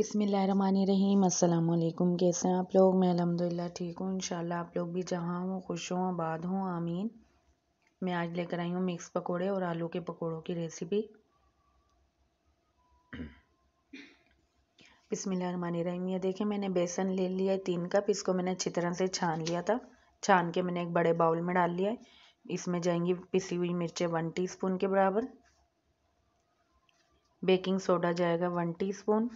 बसमीम् अल्लाम कैसे हैं आप लोग मैं अलहमदिल्ला ठीक हूँ इंशाल्लाह आप लोग भी जहाँ हों खुश हों आबाद हों आमीन मैं आज लेकर आई हूँ मिक्स पकोड़े और आलू के पकोड़ों की रेसिपी बसमीम ये देखें मैंने बेसन ले लिया है तीन कप इसको मैंने अच्छी तरह से छान लिया था छान के मैंने एक बड़े बाउल में डाल लिया है इसमें जाएंगी पिसी हुई मिर्चें वन स्पून के बराबर बेकिंग सोडा जाएगा वन स्पून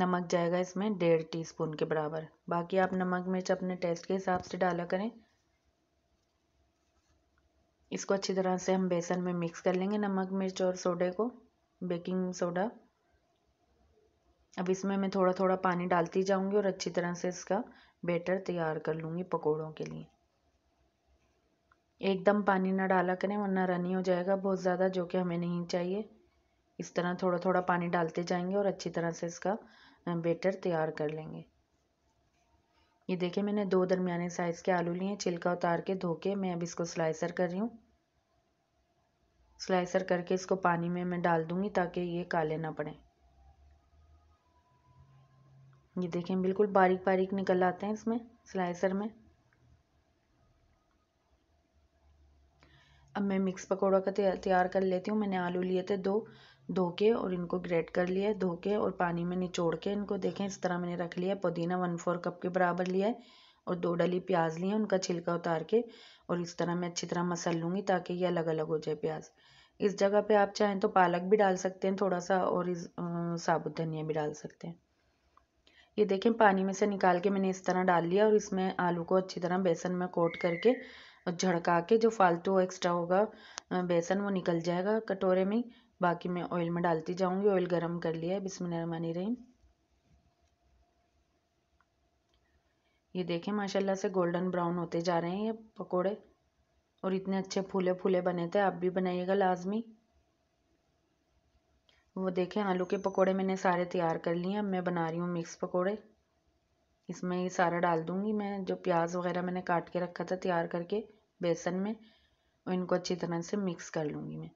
नमक जाएगा इसमें डेढ़ टीस्पून के बराबर बाकी आप नमक मिर्च अपने टेस्ट के हिसाब से डाला करें इसको अच्छी तरह से हम बेसन में मिक्स कर लेंगे नमक मिर्च और सोडे को बेकिंग सोडा अब इसमें मैं थोड़ा थोड़ा पानी डालती जाऊंगी और अच्छी तरह से इसका बेटर तैयार कर लूँगी पकोड़ों के लिए एकदम पानी ना डाला करें वरना रनी हो जाएगा बहुत ज़्यादा जो कि हमें नहीं चाहिए इस तरह थोड़ा थोड़ा पानी डालते जाएंगे और अच्छी तरह से इसका बेटर तैयार कर लेंगे ये देखिए मैंने दो दरमियाने साइज़ के आलू लिए छिलका उतार के धो के मैं अब इसको स्लाइसर कर रही हूँ स्लाइसर करके इसको पानी में मैं डाल दूँगी ताकि ये काले ना पड़े ये देखें बिल्कुल बारीक बारीक निकल आते हैं इसमें स्लाइसर में अब मैं मिक्स पकौड़ा का तैयार कर लेती हूँ मैंने आलू लिए थे दो धो के और इनको ग्रेट कर लिया धो के और पानी में निचोड़ के इनको देखें इस तरह मैंने रख लिया है पुदीना वन फोर कप के बराबर लिया है और दो डली प्याज लिए उनका छिलका उतार के और इस तरह मैं अच्छी तरह मसल लूँगी ताकि ये अलग अलग हो जाए प्याज इस जगह पे आप चाहें तो पालक भी डाल सकते हैं थोड़ा सा और इस साबुत धनिया भी डाल सकते हैं ये देखें पानी में से निकाल के मैंने इस तरह डाल लिया और इसमें आलू को अच्छी तरह बेसन में कोट करके और झड़का के जो फालतू एक्स्ट्रा होगा बेसन वो निकल जाएगा कटोरे में बाकी मैं ऑयल में डालती जाऊँगी ऑयल गरम कर लिया है बिस्मिल्लाहमानी रहीम ये देखें माशाल्लाह से गोल्डन ब्राउन होते जा रहे हैं ये पकोड़े और इतने अच्छे फूले फूले बने थे आप भी बनाइएगा लाजमी वो देखें आलू के पकोड़े मैंने सारे तैयार कर लिए अब मैं बना रही हूँ मिक्स पकोड़े इसमें ये सारा डाल दूँगी मैं जो प्याज वगैरह मैंने काट के रखा था तैयार करके बेसन में और इनको अच्छी तरह से मिक्स कर लूँगी मैं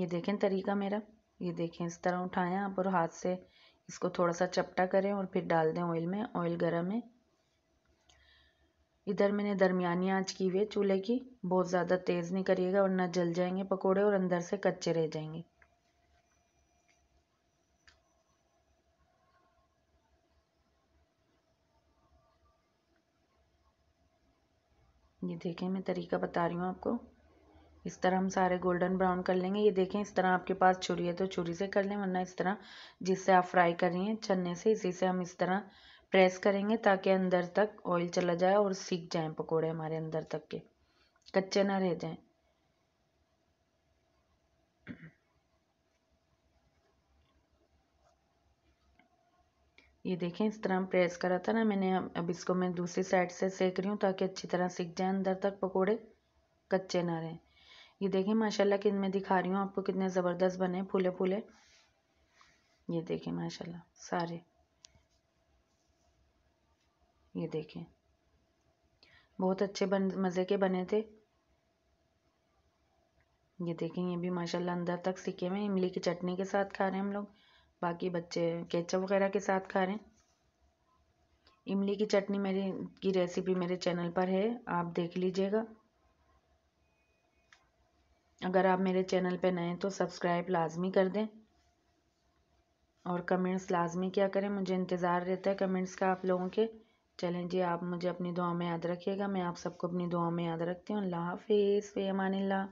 ये देखें तरीका मेरा ये देखें इस तरह उठाएं आप और हाथ से इसको थोड़ा सा चपटा करें और फिर डाल दें ऑयल में ऑयल गर्म है इधर मैंने दरमियानी आंच की हुई है चूल्हे की बहुत ज़्यादा तेज़ नहीं करिएगा वरना जल जाएंगे पकोड़े और अंदर से कच्चे रह जाएंगे ये देखें मैं तरीका बता रही हूँ आपको इस तरह हम सारे गोल्डन ब्राउन कर लेंगे ये देखें इस तरह आपके पास छुरी है तो छुरी से कर लें वरना इस तरह जिससे आप फ्राई कर रही हैं छन्ने से इसी से हम इस तरह प्रेस करेंगे ताकि अंदर तक ऑयल चला जाए और सीख जाएं पकोड़े हमारे अंदर तक के कच्चे ना रह जाएं ये देखें इस तरह प्रेस करा था ना मैंने अब इसको मैं दूसरी साइड से सेक रही हूँ ताकि अच्छी तरह सीख जाए अंदर तक पकौड़े कच्चे ना रहें ये देखें माशाल्लाह कि मैं दिखा रही हूँ आपको कितने ज़बरदस्त बने फूले फूले ये देखें माशाल्लाह सारे ये देखें बहुत अच्छे बन मज़े के बने थे ये देखें ये भी माशाल्लाह अंदर तक सीखे हुए इमली की चटनी के साथ खा रहे हैं हम लोग बाकी बच्चे केचप वगैरह के साथ खा रहे हैं इमली की चटनी मेरी की रेसिपी मेरे चैनल पर है आप देख लीजिएगा अगर आप मेरे चैनल पे नए हैं तो सब्सक्राइब लाजमी कर दें और कमेंट्स लाजमी क्या करें मुझे इंतज़ार रहता है कमेंट्स का आप लोगों के चलें जी आप मुझे अपनी दुआ में याद रखिएगा मैं आप सबको अपनी दुआ में याद रखती हूँ अल्लाह हाफिज़ फ़ी